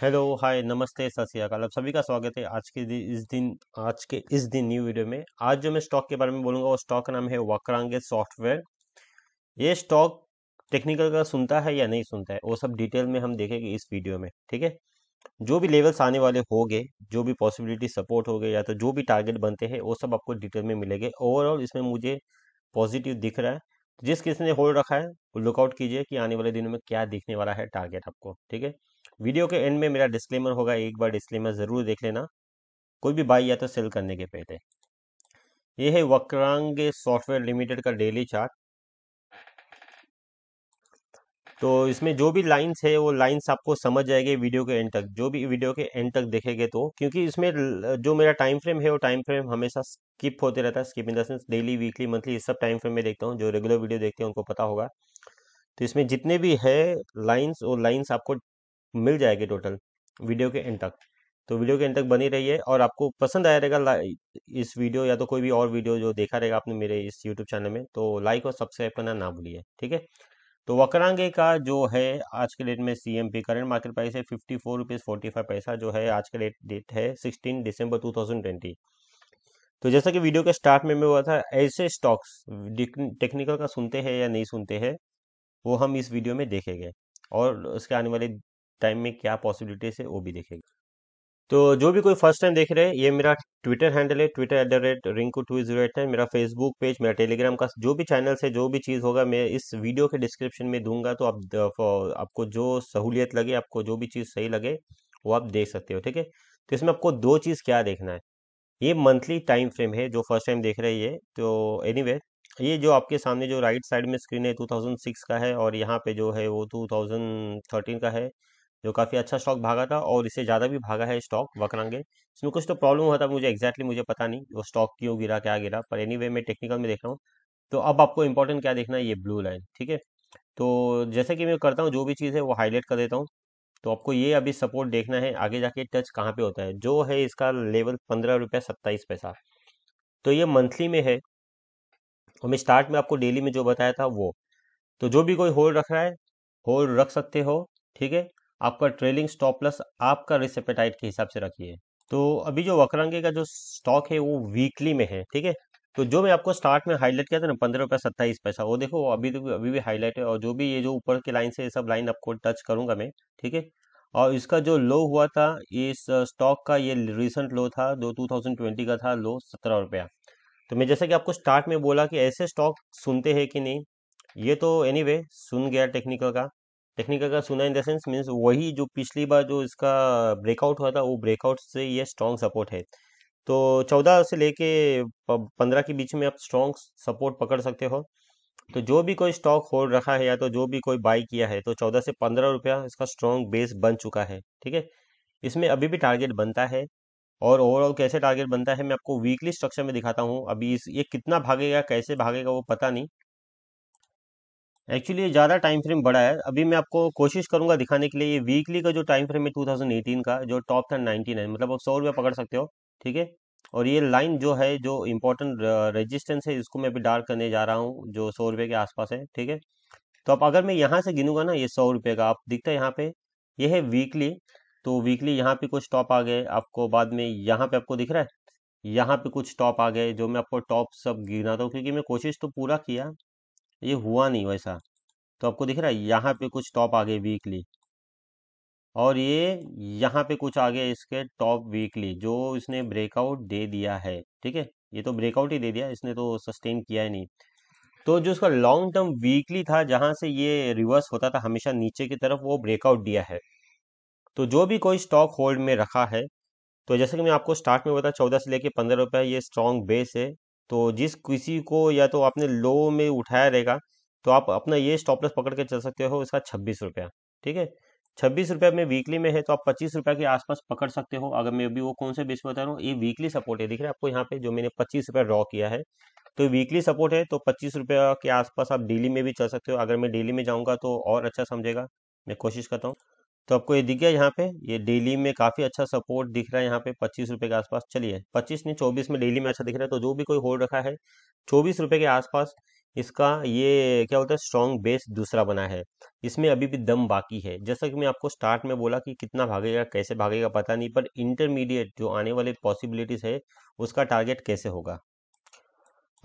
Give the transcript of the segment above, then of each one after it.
hello hi नमस्ते सत श्रीकाल आप सभी का स्वागत है आज के इस दिन आज के इस दिन न्यू वीडियो में आज जो मैं स्टॉक के बारे में बोलूंगा वो स्टॉक का नाम है वक्रांगे सॉफ्टवेयर ये स्टॉक टेक्निकल का सुनता है या नहीं सुनता है वो सब डिटेल में हम देखेंगे इस वीडियो में ठीक है जो भी लेवल्स आने वाले हो जो भी पॉसिबिलिटी सपोर्ट हो या तो जो भी टारगेट बनते हैं वो सब आपको डिटेल में मिलेंगे ओवरऑल इसमें मुझे पॉजिटिव दिख रहा है जिस किसने होल्ड रखा है वो लुकआउट कीजिए कि आने वाले दिनों में क्या दिखने वाला है टारगेट आपको ठीक है वीडियो के एंड में मेरा डिस्क्लेमर होगा एक बार डिस्क्लेमर ज़रूर देख लेना कोई भी बाई या तो सेल करने के पहले ये है वक्रांग सॉफ्टवेयर लिमिटेड का डेली चार्ट तो इसमें जो भी लाइंस है वो लाइंस आपको समझ जाएंगे वीडियो के एंड तक जो भी वीडियो के एंड तक देखेंगे तो क्योंकि इसमें जो मेरा टाइम फ्रेम है वो टाइम फ्रेम हमेशा स्किप होते रहता है skip in the sense daily weekly monthly इस सब टाइम फ्रेम में देखता हूँ जो रेगुलर वीडियो देखते हैं उनको पता होगा तो इसमें जितने भी है लाइन्स वो लाइन्स आपको मिल जाएगी टोटल वीडियो के एंड तक तो वीडियो के एंड तक बनी रहिए और आपको पसंद आया रहेगा इस वीडियो या तो कोई भी और वीडियो जो देखा रहेगा आपने मेरे इस यूट्यूब चैनल में तो लाइक और सब्सक्राइब करना ना भूलिए ठीक है तो वक्रांगे का जो है आज के डेट में सीएमपी करंट मार्केट प्राइस है fifty four rupees forty five पैसा जो है आज का डेट डेट है सिक्सटीन दिसंबर टू थाउजेंड ट्वेंटी तो जैसा कि वीडियो के स्टार्ट में में हुआ था ऐसे स्टॉक्स टेक्निकल का सुनते हैं या नहीं सुनते हैं वो हम इस वीडियो में देखेंगे और उसके आने वाले टाइम में क्या पॉसिबिलिटीज है वो भी देखेगा तो जो भी कोई फर्स्ट टाइम देख रहे हैं ये मेरा ट्विटर हैंडल है Twitter at the rate Rinku two zero eight है मेरा फेसबुक पेज मेरा टेलीग्राम का जो भी चैनल से जो भी चीज़ होगा मैं इस वीडियो के डिस्क्रिप्शन में दूंगा तो आप आपको जो सहूलियत लगे आपको जो भी चीज़ सही लगे वो आप देख सकते हो ठीक है तो इसमें आपको दो चीज़ क्या देखना है ये मंथली टाइम फ्रेम है जो फर्स्ट टाइम देख रहे हैं ये तो एनी ये जो आपके सामने जो राइट साइड में स्क्रीन है टू का है और यहाँ पे जो है वो टू का है जो काफ़ी अच्छा स्टॉक भागा था और इससे ज़्यादा भी भागा है स्टॉक वक्रांगे इसमें कुछ तो प्रॉब्लम हुआ था मुझे एक्जैक्टली मुझे पता नहीं वो स्टॉक क्यों गिरा क्या गिरा पर एनी anyway, मैं टेक्निकल में देख रहा हूँ तो अब आपको इंपॉर्टेंट क्या देखना है ये ब्लू लाइन ठीक है तो जैसे कि मैं करता हूँ जो भी चीज़ है वो हाईलाइट कर देता हूँ तो आपको ये अभी सपोर्ट देखना है आगे जाके टच कहाँ पे होता है जो है इसका लेवल पंद्रह रुपया सत्ताईस पैसा तो ये मंथली में है और मैं स्टार्ट में आपको डेली में जो बताया था वो तो जो भी कोई होल्ड रख रहा है होल्ड रख सकते हो ठीक है आपका ट्रेलिंग स्टॉप लॉस आपका रिसेपेटाइट के हिसाब से रखिए तो अभी जो वक्रांगे का जो स्टॉक है वो वीकली में है ठीक है तो जो मैं आपको स्टार्ट में हाईलाइट किया था ना पंद्रह रुपया सत्ताईस पैसा वो देखो अभी तो अभी भी हाईलाइट है और जो भी ये जो ऊपर की लाइन से ये सब लाइन आपको टच करूंगा मैं ठीक है और इसका जो लो हुआ था इस स्टॉक का ये रिसेंट लो था जो 2020 का था लो सत्रह रुपया तो मैं जैसे कि आपको स्टार्ट में बोला कि ऐसे स्टॉक सुनते हैं कि नहीं ये तो एनी anyway, सुन गया टेक्निकल का टेक्निकल का सुना इन द सेंस मीन्स वही जो पिछली बार जो इसका ब्रेकआउट हुआ था वो ब्रेकआउट से ये स्ट्रॉन्ग सपोर्ट है तो चौदह से लेके पंद्रह के बीच में आप स्ट्रॉन्ग सपोर्ट पकड़ सकते हो तो जो भी कोई स्टॉक होल्ड रखा है या तो जो भी कोई बाई किया है तो चौदह से पंद्रह रुपया इसका स्ट्रॉन्ग बेस बन चुका है ठीक है इसमें अभी भी टारगेट बनता है और ओवरऑल कैसे टारगेट बनता है मैं आपको वीकली स्ट्रक्चर में दिखाता हूँ अभी इस ये कितना भागेगा कैसे भागेगा वो पता नहीं एक्चुअली ये ज़्यादा टाइम फ्रेम बड़ा है अभी मैं आपको कोशिश करूंगा दिखाने के लिए ये वीकली का जो टाइम फ्रेम है 2018 का जो टॉप था है मतलब आप सौ रुपये पकड़ सकते हो ठीक है और ये लाइन जो है जो इम्पोर्टेंट रेजिस्टेंस है इसको मैं अभी डार्क करने जा रहा हूँ जो सौ रुपये के आसपास है ठीक है तो आप अगर मैं यहाँ से गिनूंगा ना ये सौ रुपये का आप दिखता है यहाँ पे ये है वीकली तो वीकली यहाँ पे कुछ टॉप आ गए आपको बाद में यहाँ पे आपको दिख रहा है यहाँ पे कुछ टॉप आ गए जो मैं आपको टॉप सब गिनाता हूँ क्योंकि मैं कोशिश तो पूरा किया ये हुआ नहीं वैसा तो आपको दिख रहा है यहाँ पे कुछ टॉप आगे वीकली और ये यहाँ पे कुछ आगे इसके टॉप वीकली जो इसने ब्रेकआउट दे दिया है ठीक है ये तो ब्रेकआउट ही दे दिया इसने तो सस्टेन किया ही नहीं तो जो इसका लॉन्ग टर्म वीकली था जहां से ये रिवर्स होता था हमेशा नीचे की तरफ वो ब्रेकआउट दिया है तो जो भी कोई स्टॉक होल्ड में रखा है तो जैसे कि मैं आपको स्टार्ट में बता चौदह से लेके पंद्रह रुपये ये स्ट्रॉन्ग बेस है तो जिस किसी को या तो आपने लो में उठाया रहेगा तो आप अपना ये स्टॉप लॉस पकड़ के चल सकते हो इसका छब्बीस रुपया ठीक है छब्बीस रुपया में वीकली में है तो आप पच्चीस रुपया के आसपास पकड़ सकते हो अगर मैं अभी वो कौन से बेच बता रहा हूँ ये वीकली सपोर्ट है दिख रहा है आपको यहाँ पे जो मैंने पच्चीस रुपया ड्रॉ किया है तो वीकली सपोर्ट है तो पच्चीस रुपया के आसपास आप डेली में भी चल सकते हो अगर मैं डेली में जाऊँगा तो और अच्छा समझेगा मैं कोशिश करता हूँ तो आपको ये दिख गया यहाँ पे ये डेली में काफी अच्छा सपोर्ट दिख रहा है यहाँ पे पच्चीस रुपए के आसपास चलिए पच्चीस नहीं चौबीस में डेली में अच्छा दिख रहा है तो जो भी कोई होल्ड रखा है चौबीस रुपए के आसपास इसका ये क्या बोलते हैं स्ट्रॉन्ग बेस दूसरा बना है इसमें अभी भी दम बाकी है जैसा कि मैं आपको स्टार्ट में बोला कि कितना भागेगा कैसे भागेगा पता नहीं पर इंटरमीडिएट जो आने वाले पॉसिबिलिटीज है उसका टारगेट कैसे होगा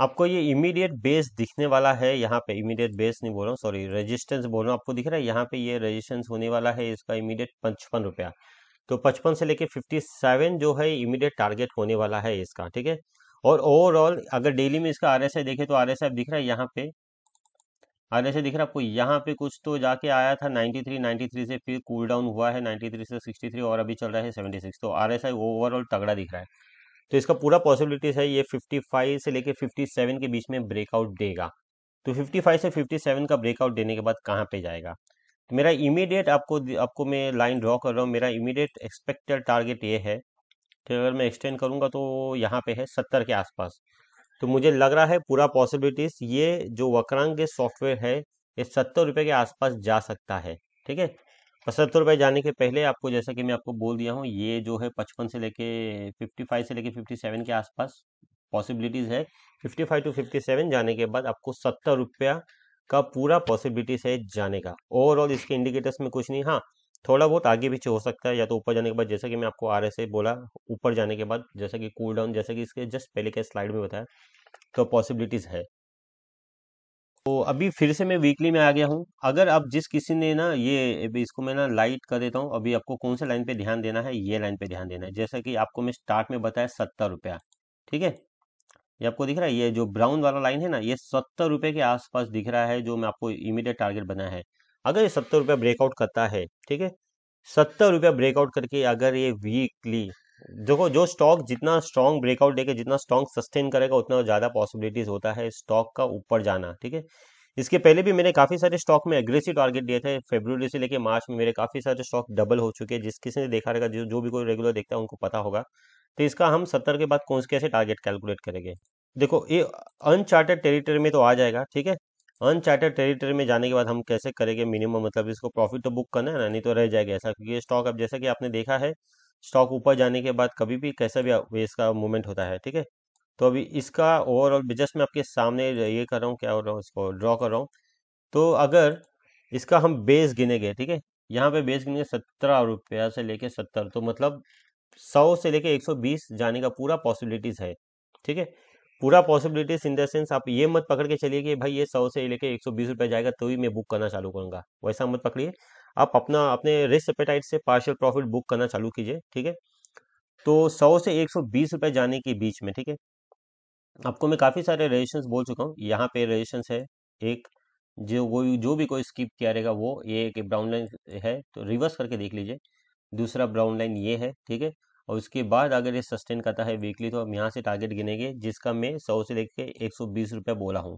आपको ये इमीडिएट बेस दिखने वाला है यहाँ पे इमीडिएट बेस नहीं बोल रहा हूँ सॉरी रेजिस्टेंस बोल रहा हूँ आपको दिख रहा है यहाँ पे ये रेजिस्टेंस होने वाला है इसका इमीडिएट पचपन रुपया तो पचपन से लेके फिफ्टी सेवन जो है इमीडिएट टारगेट होने वाला है इसका ठीक है और ओवरऑल अगर डेली में इसका आर एस आई देखे तो आर एस आई दिख रहा है यहाँ पे आर एस आई दिख रहा है आपको यहाँ पे कुछ तो जाके आया था नाइनटी थ्री से फिर कूल डाउन हुआ है थ्री से थ्री और अभी चल रहा है सिक्स तो आर एस आई ओवरऑल तगड़ा दिख रहा है तो इसका पूरा पॉसिबिलिटीज है ये 55 से लेके 57 के बीच में ब्रेकआउट देगा तो 55 से 57 का ब्रेकआउट देने के बाद कहाँ पे जाएगा तो मेरा इमीडिएट आपको आपको मैं लाइन ड्रॉ कर रहा हूँ मेरा इमीडिएट एक्सपेक्टेड टारगेट ये है कि अगर मैं एक्सटेंड करूँगा तो यहाँ पे है सत्तर के आसपास तो मुझे लग रहा है पूरा पॉसिबिलिटीज ये जो वक्रांग के सॉफ्टवेयर है ये सत्तर रुपये के आसपास जा सकता है ठीक है पचहत्तर रुपये जाने के पहले आपको जैसा कि मैं आपको बोल दिया हूँ ये जो है पचपन से लेके फिफ्टी फाइव से लेके फिफ्टी सेवन के आसपास पॉसिबिलिटीज़ है fifty five to fifty seven जाने के बाद आपको सत्तर रुपया का पूरा पॉसिबिलिटीज़ है जाने का ओवरऑल इसके इंडिकेटर्स में कुछ नहीं हाँ थोड़ा बहुत आगे पीछे हो सकता है या तो ऊपर जाने के बाद जैसा कि मैं आपको आर एस बोला ऊपर जाने के बाद जैसा कि कूल डाउन जैसा कि इसके जस्ट पहले के स्लाइड में बताया तो पॉसिबिलिटीज़ है तो अभी फिर से मैं वीकली में आ गया हूँ अगर आप जिस किसी ने ना ये इसको मैं ना लाइट कर देता हूँ अभी आपको कौन से लाइन पे ध्यान देना है ये लाइन पे ध्यान देना है जैसा कि आपको मैं स्टार्ट में बताया सत्तर रुपया ठीक है ये आपको दिख रहा है ये जो ब्राउन वाला लाइन है ना ये सत्तर रुपये के आसपास दिख रहा है जो मैं आपको इमीडिएट टारगेट बनाया है अगर ये सत्तर रुपया ब्रेकआउट करता है ठीक है सत्तर रुपया ब्रेकआउट करके अगर ये वीकली देखो जो स्टॉक जितना स्ट्रॉन्ग ब्रेकआउट देकर जितना स्ट्रॉन्ग सस्टेन करेगा उतना ज़्यादा पॉसिबिलिटीज होता है स्टॉक का ऊपर जाना ठीक है इसके पहले भी मैंने काफ़ी सारे स्टॉक में एग्रेसिव टारगेट दिए थे फेब्रुवरी से लेके मार्च में मेरे काफ़ी सारे स्टॉक डबल हो चुके हैं जिस किसी ने देखा रहेगा जो भी कोई रेगुलर देखता है उनको पता होगा तो इसका हम सत्तर के बाद कौन से कैसे टारगेट कैलकुलेट करेंगे देखो ये अनचार्टेड टेरिटरी में तो आ जाएगा ठीक है अनचार्टेड टेरिटरी में जाने के बाद हम कैसे करेंगे मिनिमम मतलब इसको प्रॉफिट तो बुक करना है ना नहीं तो रह जाएगा ऐसा क्योंकि स्टॉक अब जैसा कि आपने देखा है स्टॉक ऊपर जाने के बाद कभी भी कैसा भी इसका मूवमेंट होता है ठीक है तो अभी इसका ओवरऑल जस्ट मैं आपके सामने ये कर रहा हूँ क्या हो रहा हूँ इसको ड्रॉ कर रहा हूँ तो अगर इसका हम बेस गिनेंगे ठीक है यहाँ पे बेस गिनेंगे सत्रह रुपया से लेके सत्तर तो मतलब सौ से लेके एक सौ बीस जाने का पूरा पॉसिबिलिटीज है ठीक है पूरा पॉसिबिलिटीज इन द सेंस आप ये मत पकड़ के चलिए कि भाई ये सौ से लेके एक सौ बीस रुपया जाएगा तो ही मैं बुक करना चालू करूंगा वैसा मत पकड़िए आप अपना अपने रिस्क एपेटाइट से पार्शियल प्रॉफिट बुक करना चालू कीजिए ठीक है तो सौ से एक सौ बीस रुपये जाने के बीच में ठीक है आपको मैं काफ़ी सारे रजिस्ट्रेशन बोल चुका हूँ यहाँ पे रजिस्ट्रेशन है एक जो वो जो भी कोई स्किप किया रहेगा वो ये एक ब्राउन लाइन है तो रिवर्स करके देख लीजिए दूसरा ब्राउन लाइन ये है ठीक है और उसके बाद अगर ये सस्टेन करता है वीकली तो हम यहाँ से टारगेट गिनेंगे जिसका मैं सौ से लेकर एक सौ बीस रुपया बोला हूँ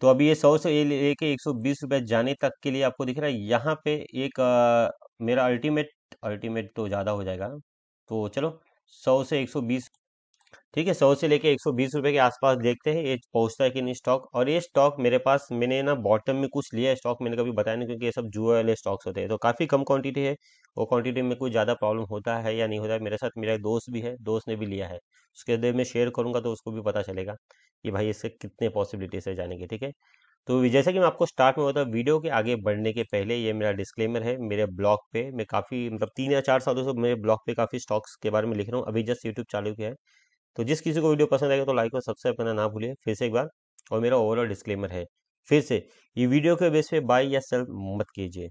तो अभी ये सौ से लेके एक सौ बीस रुपये जाने तक के लिए आपको दिख रहा है यहाँ पे एक आ, मेरा अल्टीमेट अल्टीमेट तो ज़्यादा हो जाएगा तो चलो सौ से एक सौ बीस ठीक है सौ से लेके एक सौ बीस रुपए के आसपास देखते हैं ये पहुंचता है कि नहीं स्टॉक और ये स्टॉक मेरे पास मैंने ना बॉटम में कुछ लिया है स्टॉक मैंने कभी बताया नहीं क्योंकि ये सब जुए वाले स्टॉक्स होते हैं तो काफ़ी कम क्वांटिटी है वो क्वांटिटी में कोई ज़्यादा प्रॉब्लम होता है या नहीं होता है मेरे साथ मेरा एक दोस्त भी है दोस्त ने भी लिया है उसके अंदर मैं शेयर करूँगा तो उसको भी पता चलेगा कि भाई इससे कितने पॉसिबिलिटीज है जाने की ठीक है तो जैसा कि मैं आपको स्टार्ट में बताऊँ वीडियो के आगे बढ़ने के पहले ये मेरा डिस्क्लेमर है मेरे ब्लॉग पे मैं काफ़ी मतलब तीन या चार सालों से मेरे ब्लॉग पे काफ़ी स्टॉक्स के बारे में लिख रहा हूँ अभी जस्ट यूट्यूब चालू किया है तो जिस किसी को वीडियो पसंद आएगा तो लाइक और सब्सक्राइब करना ना भूलिए फिर से एक बार और मेरा ओवरऑल डिस्क्लेमर है फिर से ये वीडियो के बेस पे बाय या सेल मत कीजिए